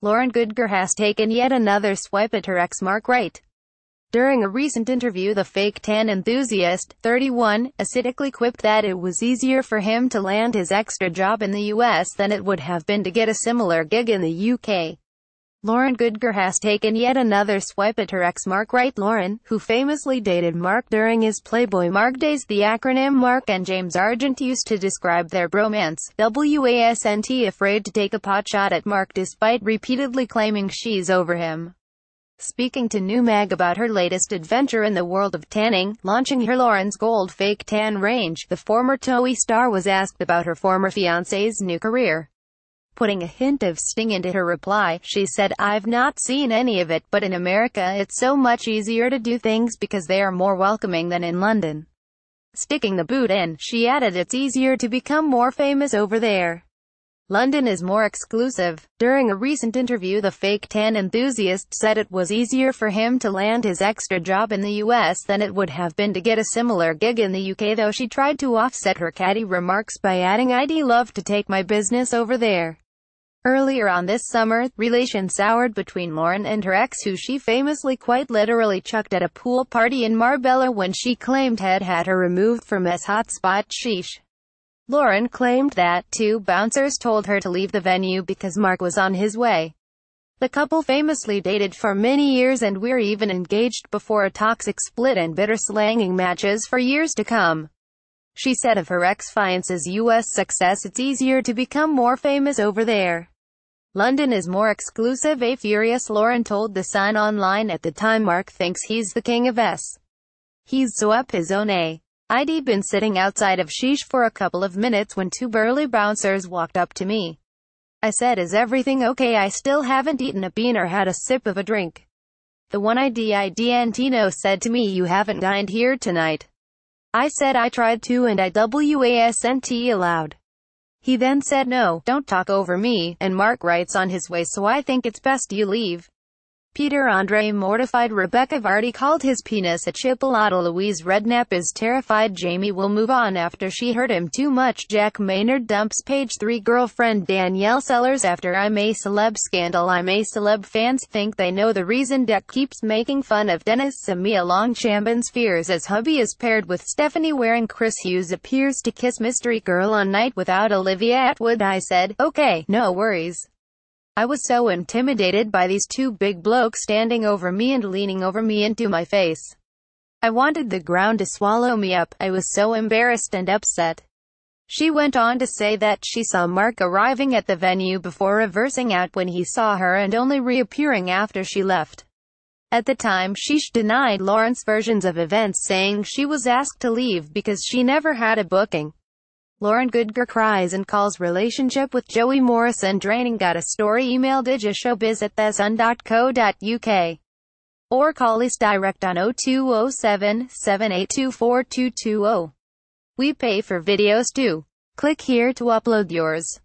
Lauren Goodger has taken yet another swipe at her ex Mark Wright. During a recent interview the fake tan enthusiast, 31, acidically quipped that it was easier for him to land his extra job in the US than it would have been to get a similar gig in the UK. Lauren Goodger has taken yet another swipe at her ex Mark Wright Lauren, who famously dated Mark during his Playboy Mark days. The acronym Mark and James Argent used to describe their bromance. WASNT afraid to take a potshot at Mark despite repeatedly claiming she's over him. Speaking to New Mag about her latest adventure in the world of tanning, launching her Lauren's Gold Fake Tan range, the former Towie star was asked about her former fiancé's new career. Putting a hint of sting into her reply, she said, I've not seen any of it, but in America it's so much easier to do things because they are more welcoming than in London. Sticking the boot in, she added it's easier to become more famous over there. London is more exclusive. During a recent interview the fake tan enthusiast said it was easier for him to land his extra job in the US than it would have been to get a similar gig in the UK though she tried to offset her catty remarks by adding I'd love to take my business over there. Earlier on this summer, relations soured between Lauren and her ex who she famously quite literally chucked at a pool party in Marbella when she claimed had had her removed from S hotspot sheesh. Lauren claimed that two bouncers told her to leave the venue because Mark was on his way. The couple famously dated for many years and were even engaged before a toxic split and bitter slanging matches for years to come. She said of her ex-fiance's US success it's easier to become more famous over there. London is more exclusive a furious Lauren told the sign online at the time Mark thinks he's the king of S. He's so up his own A. I'd been sitting outside of Sheesh for a couple of minutes when two burly bouncers walked up to me. I said is everything okay I still haven't eaten a bean or had a sip of a drink. The one ID Antino said to me you haven't dined here tonight. I said I tried to and I WASNT allowed. He then said no, don't talk over me, and Mark writes on his way so I think it's best you leave. Peter Andre mortified Rebecca Vardy called his penis a chipolata Louise Redknapp is terrified Jamie will move on after she hurt him too much Jack Maynard dumps page 3 girlfriend Danielle Sellers after I'm a celeb scandal I'm a celeb fans think they know the reason Deck keeps making fun of Dennis Samia Longchamban's fears as hubby is paired with Stephanie Wearing Chris Hughes appears to kiss mystery girl on night without Olivia Atwood I said, okay, no worries. I was so intimidated by these two big blokes standing over me and leaning over me into my face. I wanted the ground to swallow me up, I was so embarrassed and upset. She went on to say that she saw Mark arriving at the venue before reversing out when he saw her and only reappearing after she left. At the time, she denied Lawrence's versions of events saying she was asked to leave because she never had a booking. Lauren Goodger cries and calls relationship with Joey Morrison draining got a story email Didja at thesun.co.uk or call us direct on 0207 782 4220 We pay for videos too. Click here to upload yours.